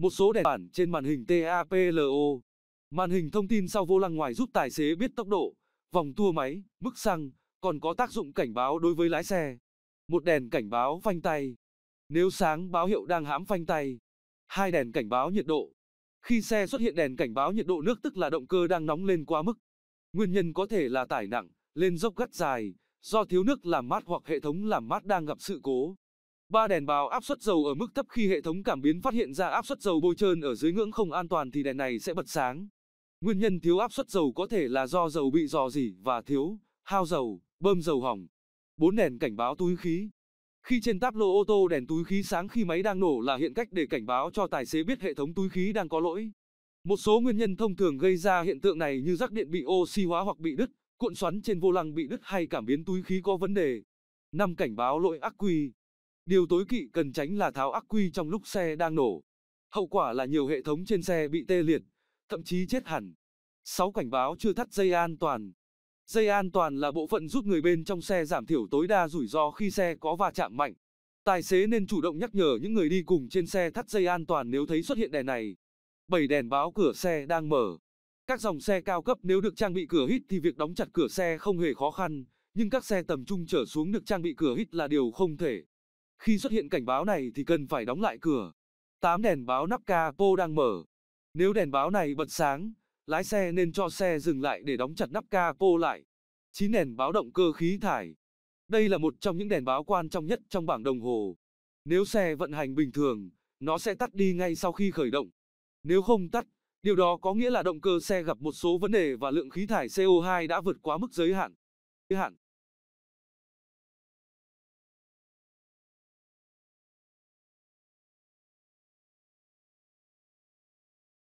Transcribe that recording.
một số đèn bản trên màn hình TAPLO. Màn hình thông tin sau vô lăng ngoài giúp tài xế biết tốc độ, vòng tua máy, mức xăng, còn có tác dụng cảnh báo đối với lái xe. Một đèn cảnh báo phanh tay. Nếu sáng báo hiệu đang hãm phanh tay. Hai đèn cảnh báo nhiệt độ. Khi xe xuất hiện đèn cảnh báo nhiệt độ nước tức là động cơ đang nóng lên quá mức. Nguyên nhân có thể là tải nặng, lên dốc gắt dài, do thiếu nước làm mát hoặc hệ thống làm mát đang gặp sự cố. Ba đèn báo áp suất dầu ở mức thấp khi hệ thống cảm biến phát hiện ra áp suất dầu bôi trơn ở dưới ngưỡng không an toàn thì đèn này sẽ bật sáng. Nguyên nhân thiếu áp suất dầu có thể là do dầu bị dò dỉ và thiếu, hao dầu, bơm dầu hỏng. Bốn đèn cảnh báo túi khí. Khi trên táp lô ô tô đèn túi khí sáng khi máy đang nổ là hiện cách để cảnh báo cho tài xế biết hệ thống túi khí đang có lỗi. Một số nguyên nhân thông thường gây ra hiện tượng này như rắc điện bị oxy hóa hoặc bị đứt, cuộn xoắn trên vô lăng bị đứt hay cảm biến túi khí có vấn đề. năm Cảnh báo lỗi ắc quy Điều tối kỵ cần tránh là tháo ắc quy trong lúc xe đang nổ. Hậu quả là nhiều hệ thống trên xe bị tê liệt, thậm chí chết hẳn. 6. Cảnh báo chưa thắt dây an toàn. Dây an toàn là bộ phận giúp người bên trong xe giảm thiểu tối đa rủi ro khi xe có va chạm mạnh. Tài xế nên chủ động nhắc nhở những người đi cùng trên xe thắt dây an toàn nếu thấy xuất hiện đèn này. 7. Đèn báo cửa xe đang mở. Các dòng xe cao cấp nếu được trang bị cửa hít thì việc đóng chặt cửa xe không hề khó khăn, nhưng các xe tầm trung trở xuống được trang bị cửa hít là điều không thể. Khi xuất hiện cảnh báo này thì cần phải đóng lại cửa. 8 đèn báo nắp capo đang mở. Nếu đèn báo này bật sáng, lái xe nên cho xe dừng lại để đóng chặt nắp capo lại. 9 đèn báo động cơ khí thải. Đây là một trong những đèn báo quan trọng nhất trong bảng đồng hồ. Nếu xe vận hành bình thường, nó sẽ tắt đi ngay sau khi khởi động. Nếu không tắt, điều đó có nghĩa là động cơ xe gặp một số vấn đề và lượng khí thải CO2 đã vượt quá mức giới hạn. Giới hạn